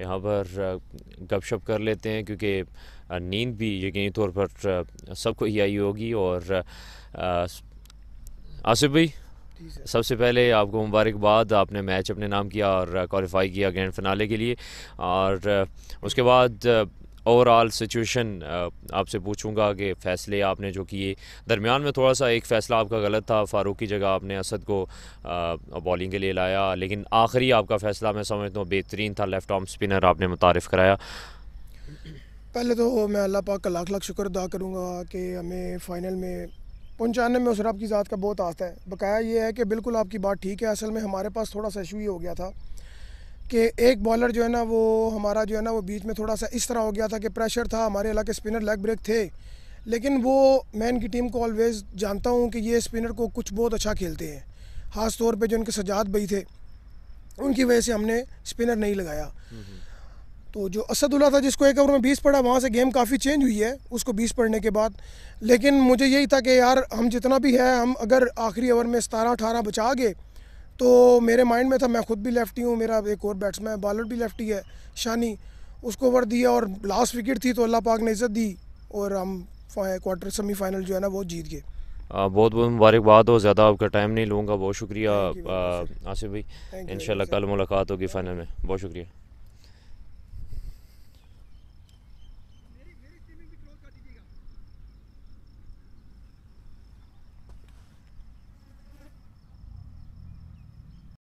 यहाँ पर गपशप कर लेते हैं क्योंकि नींद भी यकीनी तौर पर सबको ही आई होगी और आसिफ भाई सबसे पहले आपको मुबारकबाद आपने मैच अपने नाम किया और क्वालिफाई किया ग्रैंड फिनाले के लिए और उसके बाद ओवरऑल सिचुएशन आपसे पूछूंगा कि फ़ैसले आपने जो किए दरमियान में थोड़ा सा एक फ़ैसला आपका गलत था फारूक की जगह आपने असद को बॉलिंग के लिए लाया लेकिन आखिरी आपका फ़ैसला मैं समझता हूँ बेहतरीन था लेफ़्ट आर्म स्पिनर आपने मुतारफ़ कराया पहले तो मैं अल्लाह पाक का लाख लाख शुक्र अदा करूँगा कि हमें फ़ाइनल में पहुँचाने में उस रब की ज़ात का बहुत आस्था है बकाया ये है कि बिल्कुल आपकी बात ठीक है असल में हमारे पास थोड़ा सा इशू ही हो गया था कि एक बॉलर जो है ना वो हमारा जो है ना वो बीच में थोड़ा सा इस तरह हो गया था कि प्रेशर था हमारे इलाके स्पिनर लेग ब्रेक थे लेकिन वो मैं इनकी टीम को ऑलवेज़ जानता हूँ कि ये स्पिनर को कुछ बहुत अच्छा खेलते हैं ख़ास तौर पे जो इनके सजात भई थे उनकी वजह से हमने स्पिनर नहीं लगाया तो जो असदुल्ला था जिसको एक ओवर में बीस पड़ा वहाँ से गेम काफ़ी चेंज हुई है उसको बीस पड़ने के बाद लेकिन मुझे यही था कि यार हम जितना भी है हम अगर आखिरी ओवर में सतारह अठारह बचा गए तो मेरे माइंड में था मैं खुद भी लेफ्टी हूँ मेरा एक और बैट्समैन बॉलर भी लेफ्टी है शानी उसको ओवर दिया और लास्ट विकेट थी तो अल्लाह पाक ने इज़्ज़त दी और हम क्वार्टर सेमीफाइनल जो है ना वो जीत गए बहुत बहुत मुबारकबाद हो ज़्यादा आपका टाइम नहीं लूँगा बहुत शुक्रिया आसिफ भाई इन कल मुलाकात होगी फाइनल में बहुत शुक्रिया